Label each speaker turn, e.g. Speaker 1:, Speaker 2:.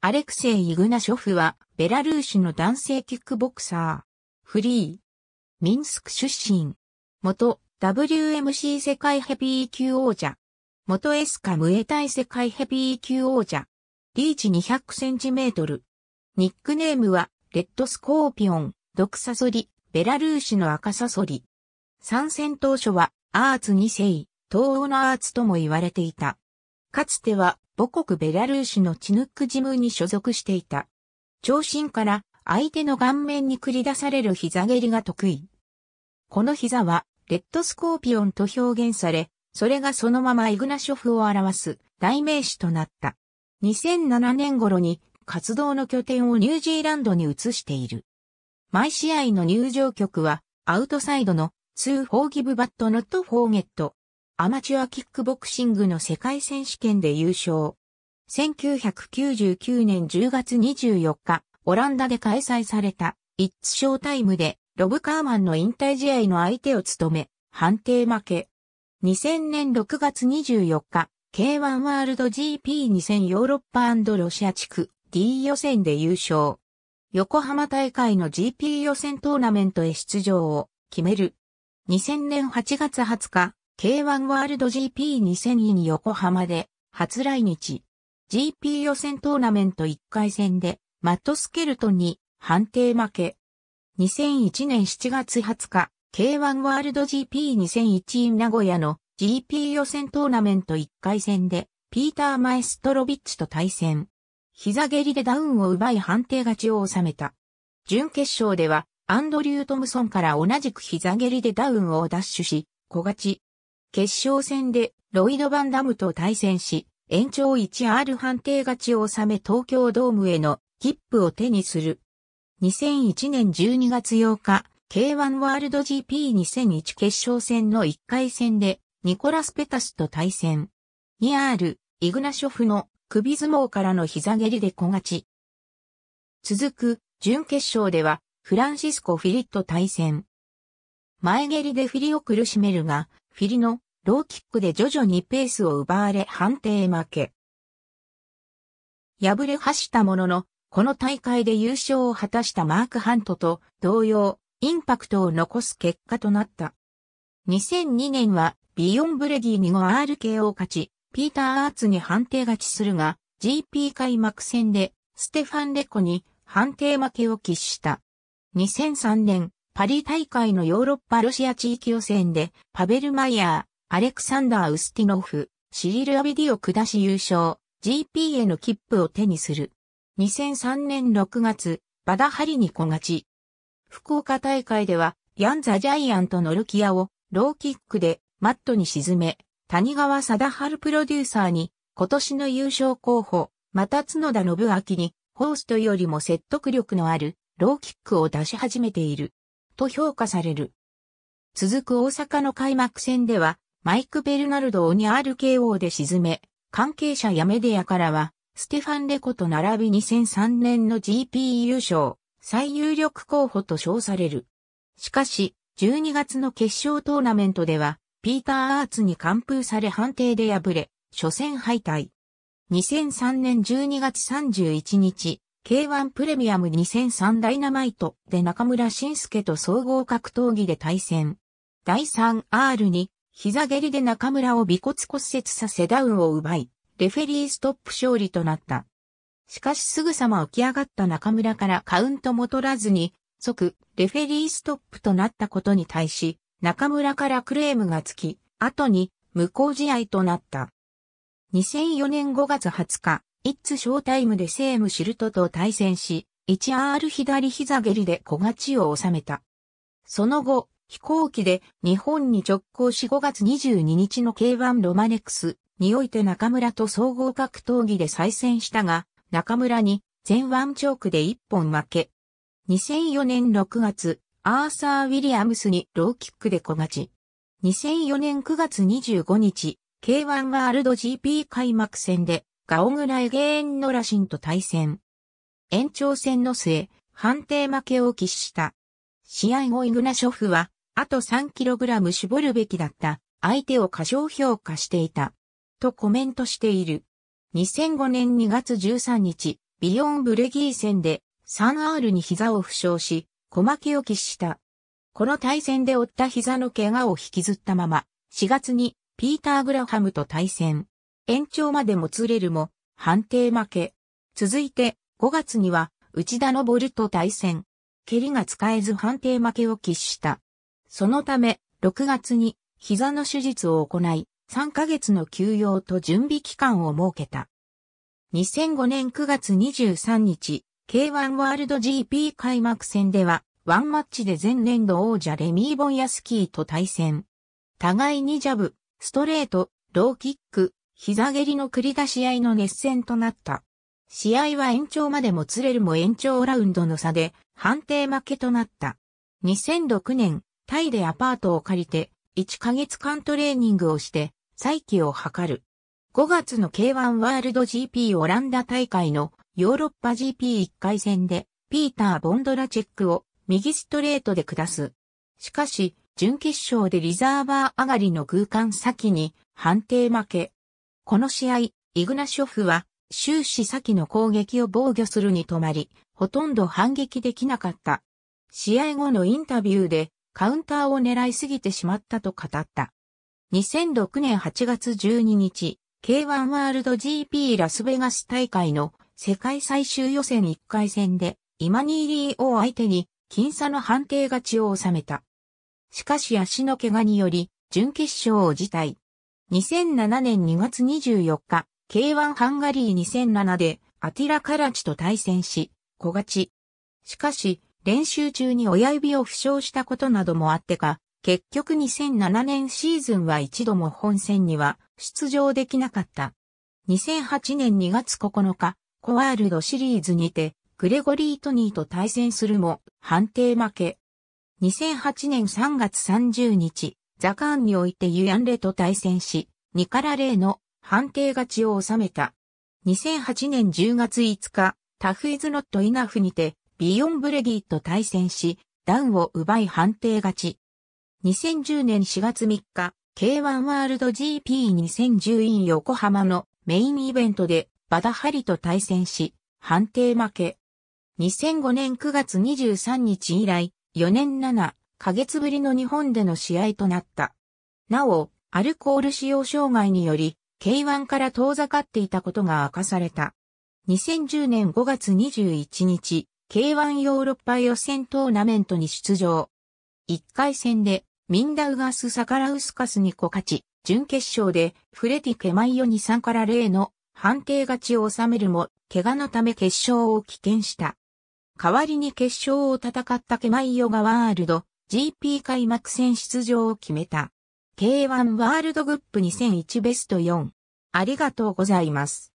Speaker 1: アレクセイ・イグナショフは、ベラルーシの男性キックボクサー。フリー。ミンスク出身。元、WMC 世界ヘビー級王者。元エスカムエタイ世界ヘビー級王者。リーチ200センチメートル。ニックネームは、レッドスコーピオン、毒サソリ、ベラルーシの赤サソリ。参戦当初は、アーツ2世、東欧のアーツとも言われていた。かつては、母国ベラルーシのチヌックジムに所属していた。長身から相手の顔面に繰り出される膝蹴りが得意。この膝は、レッドスコーピオンと表現され、それがそのままイグナショフを表す代名詞となった。2007年頃に活動の拠点をニュージーランドに移している。毎試合の入場曲は、アウトサイドの、ツーフォーギブバットノットフォーゲット、アマチュアキックボクシングの世界選手権で優勝。1999年10月24日、オランダで開催された、イッツショータイムで、ロブ・カーマンの引退試合の相手を務め、判定負け。2000年6月24日、K1 ワールド GP2000 ヨーロッパロシア地区 D 予選で優勝。横浜大会の GP 予選トーナメントへ出場を決める。2000年8月20日、K1 ワールド g p 2 0 0 2に横浜で初来日。GP 予選トーナメント1回戦でマットスケルトンに判定負け。2001年7月20日、K1 ワールド GP2001 名古屋の GP 予選トーナメント1回戦でピーター・マエストロビッチと対戦。膝蹴りでダウンを奪い判定勝ちを収めた。準決勝ではアンドリュー・トムソンから同じく膝蹴りでダウンを奪取し、小勝ち。決勝戦でロイド・バンダムと対戦し、延長 1R 判定勝ちを収め東京ドームへの切符を手にする。2001年12月8日、K1 ワールド GP2001 決勝戦の1回戦で、ニコラス・ペタスと対戦。2R、イグナショフの首相撲からの膝蹴りで小勝ち。続く、準決勝では、フランシスコ・フィリット対戦。前蹴りでフィリを苦しめるが、フィリのローキックで徐々にペースを奪われ判定負け。敗れはしたものの、この大会で優勝を果たしたマーク・ハントと同様、インパクトを残す結果となった。2002年はビヨン・ブレギーに 5RK を勝ち、ピーター・アーツに判定勝ちするが、GP 開幕戦でステファン・レコに判定負けを喫した。2003年、パリ大会のヨーロッパロシア地域予選で、パベル・マイヤー、アレクサンダー・ウスティノフ、シリル・アビディを下し優勝、GP への切符を手にする。2003年6月、バダハリに小勝ち。福岡大会では、ヤンザ・ジャイアントのルキアを、ローキックで、マットに沈め、谷川貞治プロデューサーに、今年の優勝候補、また角田信明に、ホーストよりも説得力のある、ローキックを出し始めている。と評価される。続く大阪の開幕戦では、マイク・ベルナルドを 2RKO で沈め、関係者やメディアからは、ステファン・レコと並び2003年の GP 優勝、最有力候補と称される。しかし、12月の決勝トーナメントでは、ピーター・アーツに完封され判定で敗れ、初戦敗退。2003年12月31日、K1 プレミアム2003ダイナマイトで中村晋介と総合格闘技で対戦。第3 r に膝蹴りで中村を尾骨骨折させダウンを奪い、レフェリーストップ勝利となった。しかしすぐさま起き上がった中村からカウントも取らずに、即、レフェリーストップとなったことに対し、中村からクレームがつき、後に、無効試合となった。2004年5月20日、イッツショータイムでセームシルトと対戦し、1R 左膝蹴りで小勝ちを収めた。その後、飛行機で日本に直行し5月22日の K1 ロマネックスにおいて中村と総合格闘技で再戦したが、中村に全ワンチョークで1本負け。2004年6月、アーサー・ウィリアムスにローキックで小勝ち。2004年9月25日、K1 ワールド GP 開幕戦でガオグラエゲーン・ノラシンと対戦。延長戦の末、判定負けを喫した。試合後イグナショフは、あと 3kg 絞るべきだった相手を過小評価していた。とコメントしている。2005年2月13日、ビヨン・ブレギー戦で 3R に膝を負傷し、小負けを喫した。この対戦で負った膝の怪我を引きずったまま、4月にピーター・グラハムと対戦。延長までもつれるも、判定負け。続いて、5月には、内田のボルト対戦。蹴りが使えず判定負けを喫した。そのため、6月に、膝の手術を行い、3ヶ月の休養と準備期間を設けた。2005年9月23日、K1 ワールド GP 開幕戦では、ワンマッチで前年度王者レミー・ボンヤスキーと対戦。互いにジャブ、ストレート、ローキック、膝蹴りの繰り出し合いの熱戦となった。試合は延長までもつれるも延長ラウンドの差で判定負けとなった。2006年、タイでアパートを借りて1ヶ月間トレーニングをして再起を図る。5月の K1 ワールド GP オランダ大会のヨーロッパ GP1 回戦でピーター・ボンドラチェックを右ストレートで下す。しかし、準決勝でリザーバー上がりの空間先に判定負け。この試合、イグナショフは終始先の攻撃を防御するに止まり、ほとんど反撃できなかった。試合後のインタビューでカウンターを狙いすぎてしまったと語った。2006年8月12日、K1 ワールド GP ラスベガス大会の世界最終予選1回戦でイマニーリーを相手に僅差の判定勝ちを収めた。しかし足の怪我により準決勝を辞退。2007年2月24日、K1 ハンガリー2007でアティラ・カラチと対戦し、小勝ち。しかし、練習中に親指を負傷したことなどもあってか、結局2007年シーズンは一度も本戦には出場できなかった。2008年2月9日、コワールドシリーズにて、グレゴリー・トニーと対戦するも、判定負け。2008年3月30日、ザカーンにおいてユヤンレと対戦し、2から0の判定勝ちを収めた。2008年10月5日、タフイズノットイナフにて、ビヨンブレギーと対戦し、ダウンを奪い判定勝ち。2010年4月3日、K1 ワールド GP2010 i 横浜のメインイベントでバダハリと対戦し、判定負け。2005年9月23日以来、4年7、ヶ月ぶりの日本での試合となった。なお、アルコール使用障害により、K1 から遠ざかっていたことが明かされた。2010年5月21日、K1 ヨーロッパ予選トーナメントに出場。1回戦で、ミンダウガス・サカラウスカスに小勝ち、準決勝で、フレティ・ケマイオに3から0の判定勝ちを収めるも、怪我のため決勝を棄権した。代わりに決勝を戦ったケマイオがワールド、GP 開幕戦出場を決めた。K1 ワールドグップ2001ベスト4。ありがとうございます。